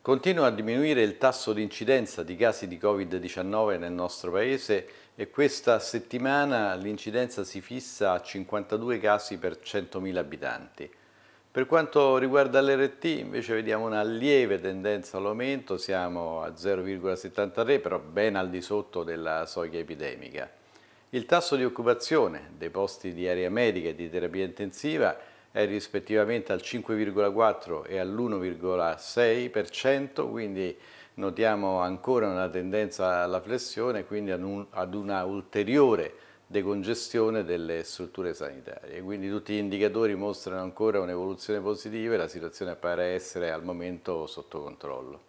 Continua a diminuire il tasso di incidenza di casi di Covid-19 nel nostro Paese e questa settimana l'incidenza si fissa a 52 casi per 100.000 abitanti. Per quanto riguarda l'RT invece vediamo una lieve tendenza all'aumento, siamo a 0,73 però ben al di sotto della soglia epidemica. Il tasso di occupazione dei posti di area medica e di terapia intensiva è è rispettivamente al 5,4 e all'1,6%, quindi notiamo ancora una tendenza alla flessione, quindi ad, un, ad una ulteriore decongestione delle strutture sanitarie. Quindi tutti gli indicatori mostrano ancora un'evoluzione positiva e la situazione appare essere al momento sotto controllo.